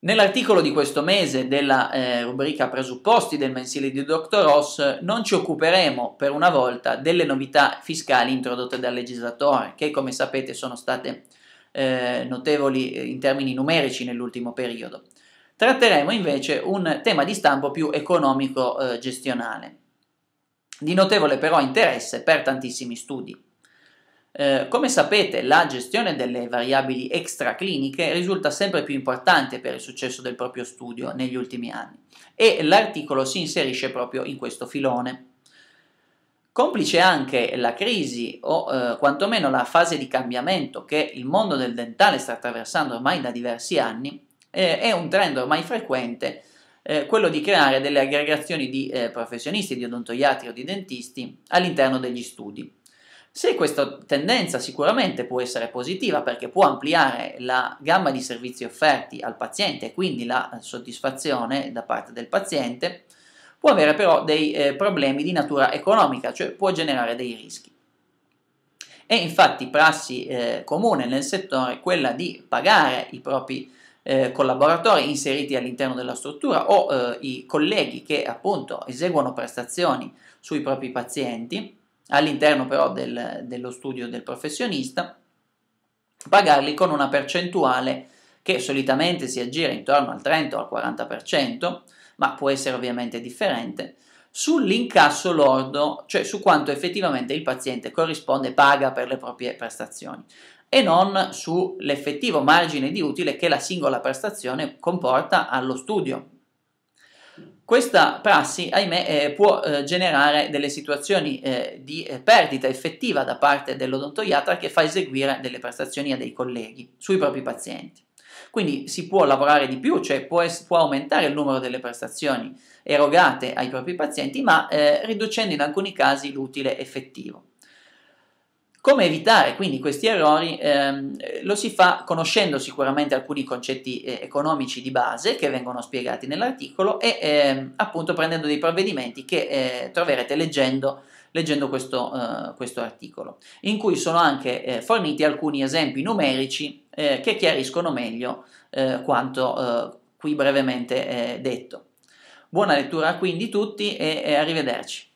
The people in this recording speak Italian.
Nell'articolo di questo mese della eh, rubrica Presupposti del mensile di Dr. Ross non ci occuperemo per una volta delle novità fiscali introdotte dal legislatore, che come sapete sono state eh, notevoli in termini numerici nell'ultimo periodo. Tratteremo invece un tema di stampo più economico eh, gestionale, di notevole però interesse per tantissimi studi. Eh, come sapete, la gestione delle variabili extracliniche risulta sempre più importante per il successo del proprio studio negli ultimi anni e l'articolo si inserisce proprio in questo filone. Complice anche la crisi o eh, quantomeno la fase di cambiamento che il mondo del dentale sta attraversando ormai da diversi anni, eh, è un trend ormai frequente eh, quello di creare delle aggregazioni di eh, professionisti, di odontoiatri o di dentisti all'interno degli studi. Se questa tendenza sicuramente può essere positiva perché può ampliare la gamma di servizi offerti al paziente e quindi la soddisfazione da parte del paziente, può avere però dei eh, problemi di natura economica, cioè può generare dei rischi. È infatti prassi eh, comune nel settore quella di pagare i propri eh, collaboratori inseriti all'interno della struttura o eh, i colleghi che appunto eseguono prestazioni sui propri pazienti all'interno però del, dello studio del professionista, pagarli con una percentuale che solitamente si aggira intorno al 30 o al 40%, ma può essere ovviamente differente, sull'incasso lordo, cioè su quanto effettivamente il paziente corrisponde paga per le proprie prestazioni e non sull'effettivo margine di utile che la singola prestazione comporta allo studio questa prassi, ahimè, eh, può eh, generare delle situazioni eh, di eh, perdita effettiva da parte dell'odontoiatra che fa eseguire delle prestazioni a dei colleghi sui propri pazienti. Quindi si può lavorare di più, cioè può, può aumentare il numero delle prestazioni erogate ai propri pazienti, ma eh, riducendo in alcuni casi l'utile effettivo. Come evitare quindi questi errori? Eh, lo si fa conoscendo sicuramente alcuni concetti eh, economici di base che vengono spiegati nell'articolo e eh, appunto prendendo dei provvedimenti che eh, troverete leggendo, leggendo questo, eh, questo, articolo, in cui sono anche eh, forniti alcuni esempi numerici che chiariscono meglio quanto qui brevemente detto. Buona lettura quindi tutti e, e arrivederci.